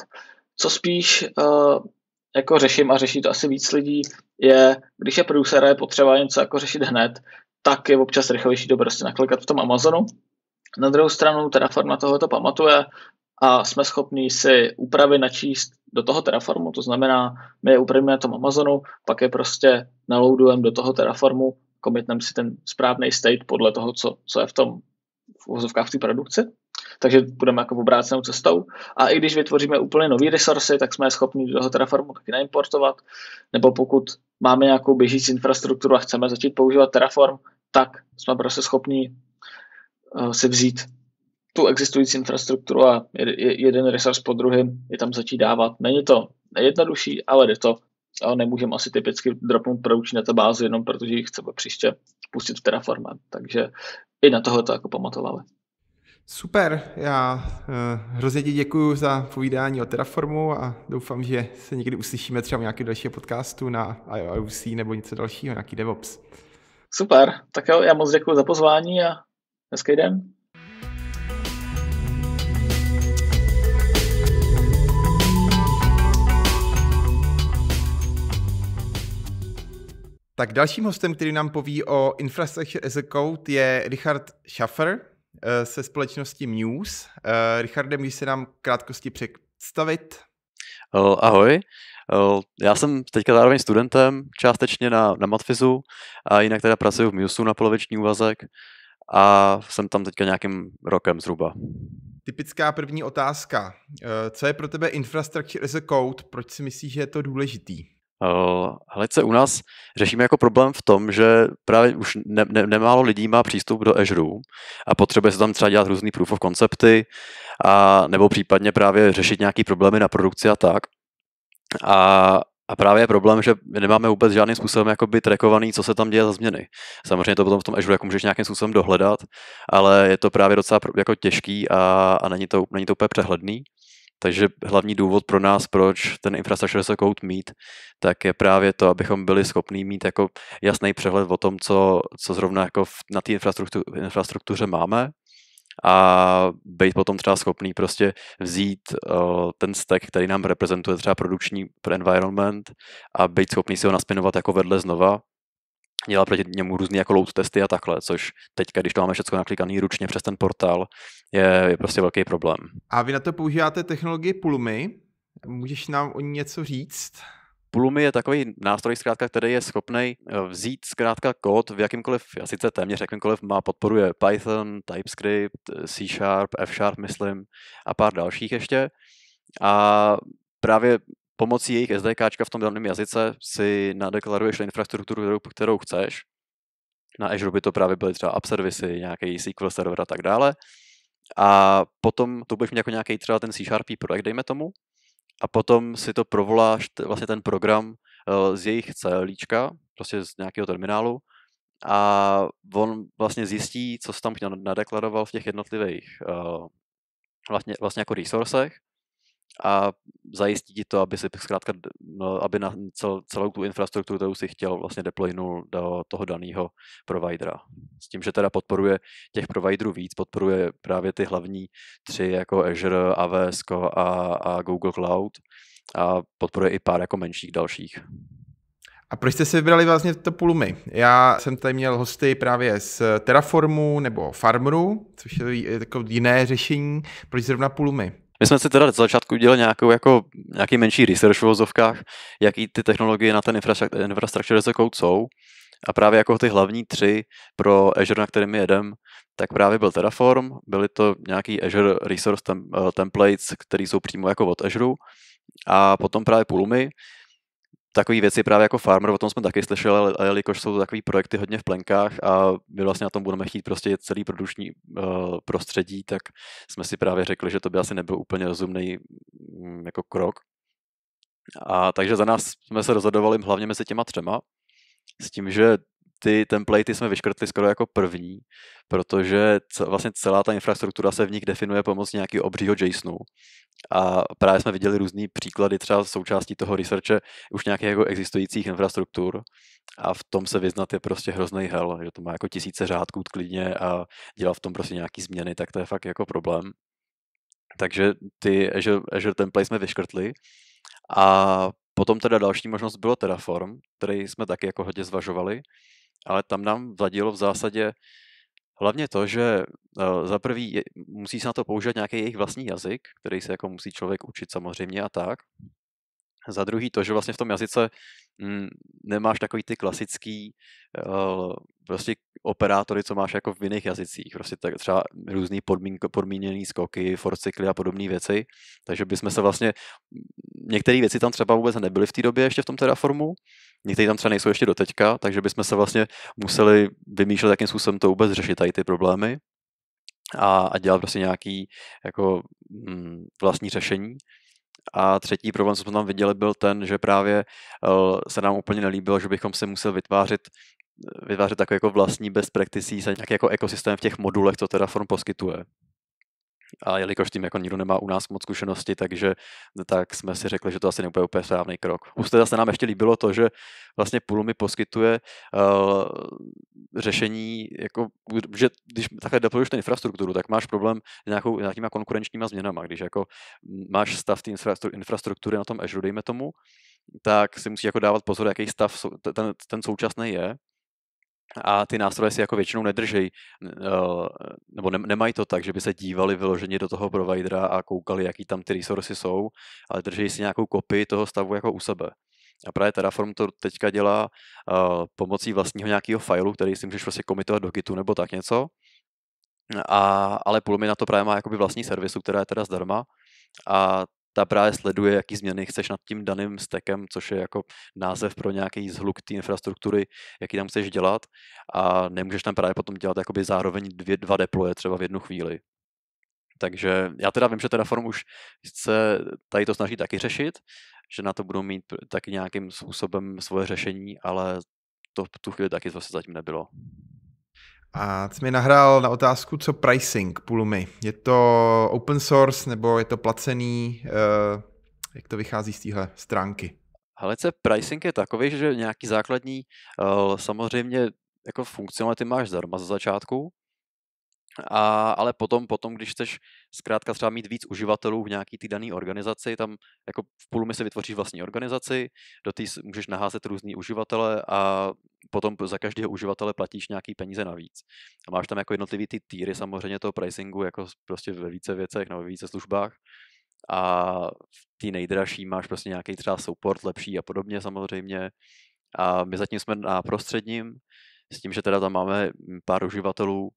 Speaker 4: Co spíš uh, jako řeším a řeší to asi víc lidí, je, když je producera, je potřeba něco jako řešit hned, tak je občas rychlejší to prostě naklikat v tom Amazonu. Na druhou stranu Terraforma tohoto pamatuje a jsme schopni si úpravy načíst do toho Terraformu, to znamená, my je upravíme na tom Amazonu, pak je prostě naloudujeme do toho Terraformu komitneme si ten správný state podle toho, co, co je v tom v uvozovkách v té produkci. Takže budeme jako obrácenou cestou. A i když vytvoříme úplně nový resursy, tak jsme schopni do toho Terraformu taky naimportovat. Nebo pokud máme nějakou běžící infrastrukturu a chceme začít používat Terraform, tak jsme prostě schopni uh, si vzít tu existující infrastrukturu a jeden resource po druhém je tam začít dávat. Není to nejjednodušší, ale je to ale nemůžeme asi typicky dropnout ta bázi, jenom protože ji chceme příště pustit v Terraformem. Takže i na tohle to jako pamatovali.
Speaker 1: Super, já uh, hrozně ti děkuji za povídání o Terraformu a doufám, že se někdy uslyšíme třeba u nějakého dalšího podcastu na IOC nebo něco dalšího, nějaký DevOps.
Speaker 4: Super, tak jo, já moc děkuji za pozvání a hezký den.
Speaker 1: Tak dalším hostem, který nám poví o Infrastructure as a Code, je Richard Schaffer se eh, společností Muse. Eh, Richarde, můžeš se nám krátkosti představit?
Speaker 5: Eh, ahoj, já jsem teďka zároveň studentem částečně na, na Matfizu a jinak teda pracuji v Museu na poloviční úvazek a jsem tam teďka nějakým rokem zhruba.
Speaker 1: Typická první otázka. Co je pro tebe Infrastructure as a Code? Proč si myslíš, že je to důležitý?
Speaker 5: Hledce eh, u nás řešíme jako problém v tom, že právě už ne, ne, nemálo lidí má přístup do Azure a potřebuje se tam třeba dělat různý proof of koncepty a nebo případně právě řešit nějaké problémy na produkci a tak. A, a právě je problém, že nemáme vůbec žádným způsobem jakoby trackovaný, co se tam děje za změny. Samozřejmě to potom v tom Azure jako můžeš nějakým způsobem dohledat, ale je to právě docela jako těžký a, a není, to, není to úplně přehledný. Takže hlavní důvod pro nás, proč ten infrastructure se code mít, tak je právě to, abychom byli schopni mít jako jasný přehled o tom, co, co zrovna jako na té infrastruktu, infrastruktuře máme a být potom třeba schopný prostě vzít uh, ten stack, který nám reprezentuje třeba produkční environment a být schopný si ho naspinovat jako vedle znova dělal proti němu různé jako load testy a takhle, což teďka, když to máme všechno naklikaný ručně přes ten portál, je, je prostě velký problém.
Speaker 1: A vy na to používáte technologii Pulmy, můžeš nám o ní něco říct?
Speaker 5: Pulumi je takový nástroj, zkrátka, který je schopný eh, vzít zkrátka kód v jakýmkoliv sice téměř jakýmkoliv má, podporuje Python, TypeScript, eh, C Sharp, F Sharp, myslím, a pár dalších ještě. A právě pomocí jejich SDK v tom daném jazyce si nadeklaruješ infrastrukturu, kterou, kterou chceš. Na Azure by to právě byly třeba app servisy, nějaký SQL server a tak dále. A potom to budeš mít jako nějaký třeba ten C projekt, dejme tomu. A potom si to provoláš, vlastně ten program eh, z jejich celíčka, prostě z nějakého terminálu, a on vlastně zjistí, co jsi tam nadeklaroval v těch jednotlivých uh, vlastně, vlastně jako resursech a zajistí ti to, aby si zkrátka, no, aby na cel, celou tu infrastrukturu, kterou si chtěl, vlastně deploynul do toho daného providera. S tím, že teda podporuje těch providerů víc, podporuje právě ty hlavní tři jako Azure, AWS a, a Google Cloud a podporuje i pár jako menších dalších.
Speaker 1: A proč jste si vybrali vlastně to Pulumy?
Speaker 5: Já jsem tady měl hosty právě
Speaker 1: z Terraformu nebo Farmru, což je jako jiné řešení. Proč zrovna Pulumy?
Speaker 5: My jsme si teda od začátku udělali nějakou, jako, nějaký menší research v vozovkách, jaký ty technologie na ten infrastructure, infrastructure a jsou. A právě jako ty hlavní tři pro Azure, na kterými jedem, tak právě byl Terraform, byly to nějaký Azure Resource tem, uh, Templates, které jsou přímo jako od Azure, a potom právě Pulumy, takové věci právě jako Farmer, o tom jsme taky slyšeli, ale jelikož jsou takové projekty hodně v plenkách a my vlastně na tom budeme chtít prostě celý produční uh, prostředí, tak jsme si právě řekli, že to by asi nebyl úplně rozumný um, mm, jako krok. A takže za nás jsme se rozhodovali hlavně mezi těma třema, s tím, že ty templatey jsme vyškrtli skoro jako první, protože vlastně celá ta infrastruktura se v nich definuje pomocí nějakého obřího JSONu. A právě jsme viděli různé příklady třeba součástí toho researche už nějakých jako existujících infrastruktur a v tom se vyznat je prostě hrozný hell, že to má jako tisíce řádků klidně a dělat v tom prostě nějaký změny, tak to je fakt jako problém. Takže ty Azure, Azure Template jsme vyškrtli a potom teda další možnost bylo Terraform, který jsme taky jako hodně zvažovali, ale tam nám vadilo v zásadě hlavně to, že eh, za prvý musí se na to použít nějaký jejich vlastní jazyk, který se jako musí člověk učit samozřejmě a tak. Za druhý to, že vlastně v tom jazyce Mm, nemáš takový ty klasický uh, prostě operátory, co máš jako v jiných jazycích, prostě tak třeba různý podmínko, podmíněný skoky, forcykly a podobné věci, takže bychom se vlastně, některé věci tam třeba vůbec nebyly v té době ještě v tom Terraformu, některé tam třeba nejsou ještě do teďka, takže bychom se vlastně museli vymýšlet, jakým způsobem to vůbec řešit, tady ty problémy a, a dělat prostě nějaký jako mm, vlastní řešení, a třetí problém, co jsme tam viděli, byl ten, že právě eh, se nám úplně nelíbilo, že bychom si museli vytvářet vytvářet takový jako vlastní best practices a nějaký jako ekosystém v těch modulech, co Terraform poskytuje. A jelikož tím jako nikdo nemá u nás moc zkušenosti, takže tak jsme si řekli, že to asi nebude úplně správný krok. Usteda se nám ještě líbilo to, že vlastně půl mi poskytuje uh, řešení, jako, že když takhle doplňuješ tu infrastrukturu, tak máš problém s nějakou, nějakýma konkurenčníma změnama. Když jako máš stav té infrastruktury na tom Azure, dejme tomu, tak si musí jako dávat pozor, jaký stav ten, ten současný je a ty nástroje si jako většinou nedržejí, e, nebo nemají to tak, že by se dívali vyloženě do toho providera a koukali, jaký tam ty resursy jsou, ale držejí si nějakou kopii toho stavu jako u sebe. A právě Terraform to teďka dělá e, pomocí vlastního nějakého fileu, který si můžeš prostě komitovat do Gitu nebo tak něco. A, ale Pulmi na to právě má jakoby vlastní servisu, která je teda zdarma. A ta právě sleduje, jaký změny chceš nad tím daným stekem, což je jako název pro nějaký zhluk té infrastruktury, jaký tam chceš dělat a nemůžeš tam právě potom dělat jakoby zároveň dvě, dva deploje třeba v jednu chvíli. Takže já teda vím, že form už se tady to snaží taky řešit, že na to budou mít taky nějakým způsobem svoje řešení, ale to v tu chvíli taky zase zatím nebylo.
Speaker 1: A ty mi nahrál na otázku, co pricing Pulumi. Je to open source nebo je to placený? Uh, jak to vychází z téhle stránky?
Speaker 5: Helece, pricing je takový, že nějaký základní, uh, samozřejmě jako funkcionality máš zdarma za začátku, a, ale potom, potom, když chceš zkrátka třeba mít víc uživatelů v nějaký ty dané organizaci, tam jako v půlmi se vytvoříš vlastní organizaci, do té můžeš naházet různý uživatele a potom za každého uživatele platíš nějaký peníze navíc. A máš tam jako jednotlivý ty týry samozřejmě toho pricingu, jako prostě ve více věcech nebo ve více službách a v té nejdražší máš prostě nějaký třeba support lepší a podobně samozřejmě. A my zatím jsme na prostředním, s tím, že teda tam máme pár uživatelů,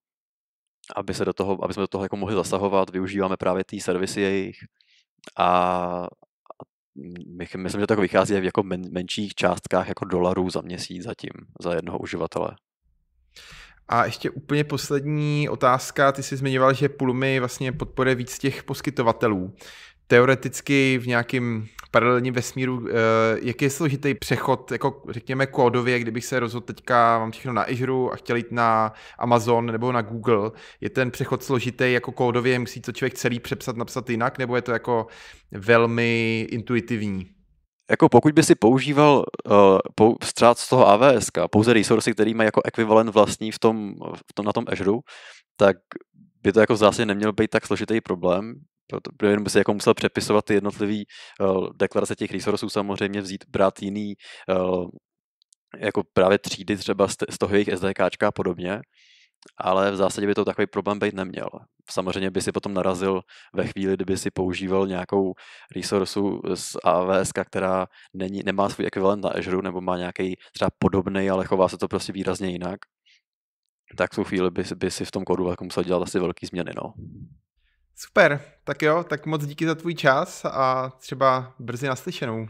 Speaker 5: aby, se do toho, aby jsme do toho jako mohli zasahovat. Využíváme právě ty servisy jejich a myslím, že to jako vychází v jako men, menších částkách jako dolarů za měsíc zatím, za jednoho uživatele. A ještě
Speaker 1: úplně poslední otázka. Ty jsi zmiňoval, že Pulmy vlastně podporuje víc těch poskytovatelů teoreticky v nějakém paralelním vesmíru, eh, jak je složitý přechod, jako řekněme kódově, kdybych se rozhodl teďka, mám všechno na Azure a chtěl jít na Amazon nebo na Google, je ten přechod složitý jako kódově, musí to člověk celý přepsat, napsat jinak, nebo je to jako velmi intuitivní?
Speaker 5: Jako pokud by si používal uh, pou, střát z toho AWS, pouze resursy, který má jako ekvivalent vlastní v tom, v tom, na tom Azure, tak by to jako zase neměl být tak složitý problém to, jenom by se jako musel přepisovat ty jednotlivé uh, eh, deklarace těch resursů, samozřejmě vzít, brát jiný uh, jako právě třídy třeba z, z toho jejich SDKčka a podobně, ale v zásadě by to takový problém být neměl. Samozřejmě by si potom narazil ve chvíli, kdyby si používal nějakou resursu z AWS, která není, nemá svůj ekvivalent na Azure, nebo má nějaký třeba podobný, ale chová se to prostě výrazně jinak, tak v tu chvíli by, by si v tom kódu jako musel dělat asi velký změny. No.
Speaker 1: Super, tak jo, tak moc díky za tvůj čas a třeba brzy naslyšenou.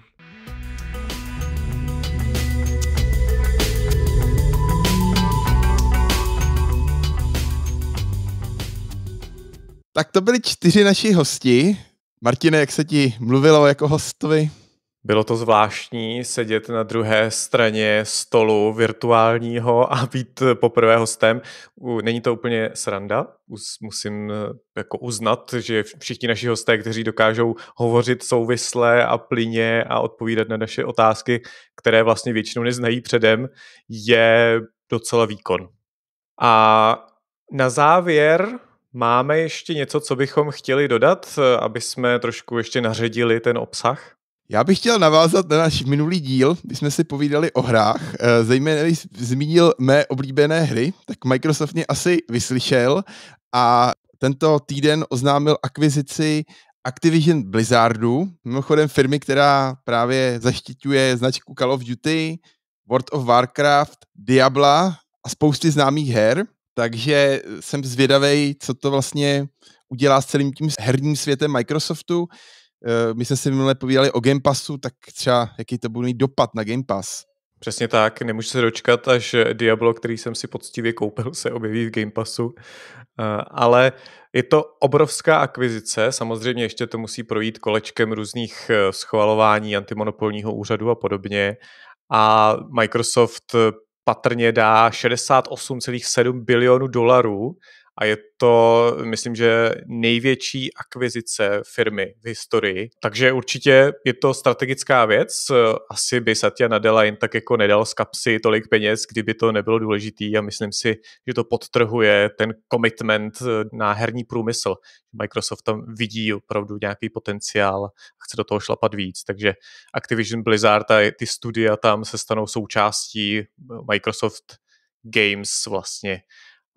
Speaker 1: Tak to byli čtyři naši hosti. Martine, jak se ti mluvilo jako hostovi?
Speaker 2: Bylo to zvláštní sedět na druhé straně stolu virtuálního a být poprvé hostem. Není to úplně sranda, musím eh, jako uznat, že všichni naši hosté, kteří dokážou hovořit souvisle a plyně a odpovídat na naše otázky, které vlastně většinou neznají předem, je docela výkon. A na závěr máme ještě něco, co bychom chtěli dodat, eh, aby jsme trošku ještě naředili ten obsah?
Speaker 1: Já bych chtěl navázat na náš minulý díl, kdy jsme si povídali o hrách. Eh, zejména když zmínil mé oblíbené hry, tak Microsoft mě asi vyslyšel a tento týden oznámil akvizici Activision Blizzardu, mimochodem firmy, která právě zaštiťuje značku Call of Duty, World of Warcraft, Diabla a spousty známých her, takže jsem zvědavý, co to vlastně udělá s celým tím herním světem Microsoftu. Eh, my jsme si minule povídali o Game Passu, tak třeba jaký to bude mít dopad na Game
Speaker 2: Pass? Přesně tak, nemůžu se dočkat, až Diablo, který jsem si poctivě koupil, se objeví v Game Passu. Eh, ale je to obrovská akvizice, samozřejmě ještě to musí projít kolečkem různých eh, schvalování antimonopolního úřadu a podobně. A Microsoft patrně dá 68,7 bilionů dolarů a je to, myslím, že největší akvizice firmy v historii. Takže určitě je to strategická věc. Asi by Satya Nadella jen tak jako nedal z kapsy tolik peněz, kdyby to nebylo důležitý a myslím si, že to podtrhuje ten commitment na herní průmysl. Microsoft tam vidí opravdu nějaký potenciál a chce do toho šlapat víc. Takže Activision Blizzard a ty studia tam se stanou součástí Microsoft Games vlastně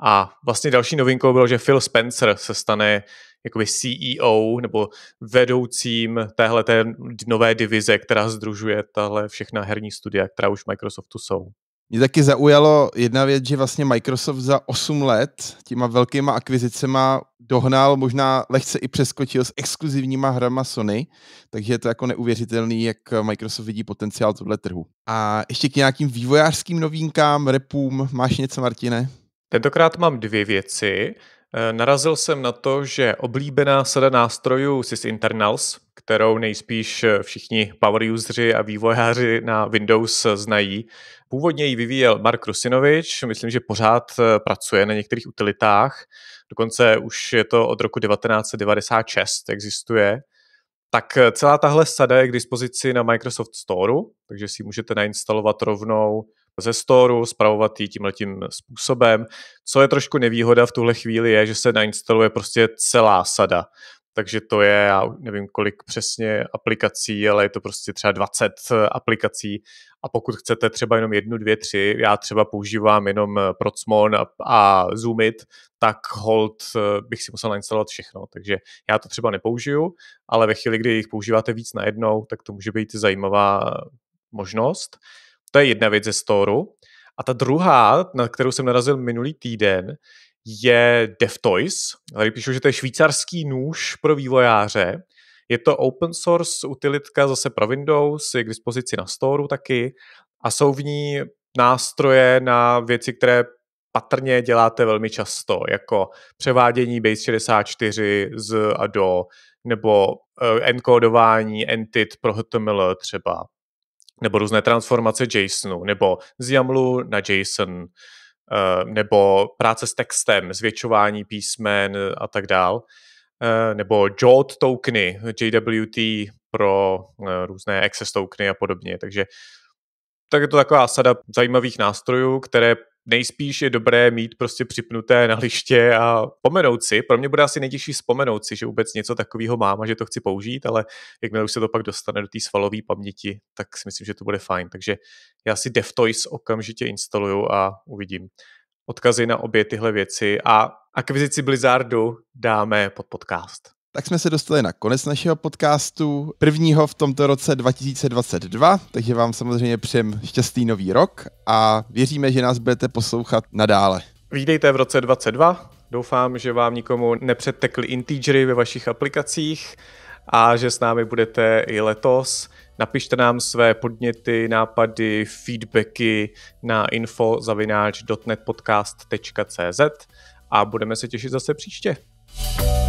Speaker 2: a vlastně další novinkou bylo, že Phil Spencer se stane jakoby CEO nebo vedoucím téhle té nové divize, která združuje tahle všechna herní studia, která už v Microsoftu jsou.
Speaker 1: Mě taky zaujalo jedna věc, že vlastně Microsoft za 8 let těma velkýma akvizicema dohnal, možná lehce i přeskočil s exkluzivníma hrama Sony, takže je to jako neuvěřitelný, jak Microsoft vidí potenciál tohle trhu. A ještě k nějakým vývojářským novinkám, repům, máš něco, Martine?
Speaker 2: Tentokrát mám dvě věci. Eh, narazil jsem na to, že oblíbená sada nástrojů sysinternals, kterou nejspíš eh, všichni power useri a vývojáři na Windows eh, znají, původně ji vyvíjel Mark Rusinovič, myslím, že pořád pracuje na některých utilitách, dokonce už je to od roku 1996 existuje. Tak celá tahle sada je k dispozici na Microsoft Store, takže si ji můžete nainstalovat rovnou ze storu, zpravovat ji tím způsobem. Co je trošku nevýhoda v tuhle chvíli je, že se nainstaluje prostě celá sada. Takže to je, já nevím kolik přesně aplikací, ale je to prostě třeba 20 eh, aplikací a pokud chcete třeba jenom jednu, dvě, tři, já třeba používám jenom eh, Procmon a, a Zoomit, tak hold eh, bych si musel nainstalovat všechno, takže já to třeba nepoužiju, ale ve chvíli, kdy jich používáte víc najednou, tak to může být zajímavá možnost. To je jedna věc ze storu. A ta druhá, na kterou jsem narazil minulý týden, je DevToys. Tady píšu, že to je švýcarský nůž pro vývojáře. Je to open source utilitka zase pro Windows, je k dispozici na storu taky a jsou v ní nástroje na věci, které patrně děláte velmi často, jako převádění Base 64 z a do, nebo eh, enkodování entit pro HTML třeba, nebo různé transformace JSONu, nebo z YAMLu na JSON, eh, nebo práce s textem, zvětšování písmen a tak dál, eh, nebo JOT tokeny, JWT pro eh, různé access tokeny a podobně. Takže tak je to taková sada zajímavých nástrojů, které nejspíš je dobré mít prostě připnuté na liště a pomenout si. Pro mě bude asi nejtěžší vzpomenout si, že vůbec něco takového mám a že to chci použít, ale jakmile už se to pak dostane do té svalové paměti, tak si myslím, že to bude fajn. Takže já si DevToys okamžitě instaluju a uvidím. Odkazy na obě tyhle věci a akvizici Blizzardu dáme pod podcast
Speaker 1: tak jsme se dostali na konec našeho podcastu, prvního v tomto roce 2022, takže vám samozřejmě přejem šťastný nový rok a věříme, že nás budete poslouchat nadále.
Speaker 2: Vítejte v roce 22, doufám, že vám nikomu nepřetekly integery ve vašich aplikacích a že s námi budete i letos. Napište nám své podněty, nápady, feedbacky na info.zavináč.netpodcast.cz a budeme se těšit zase příště. thank you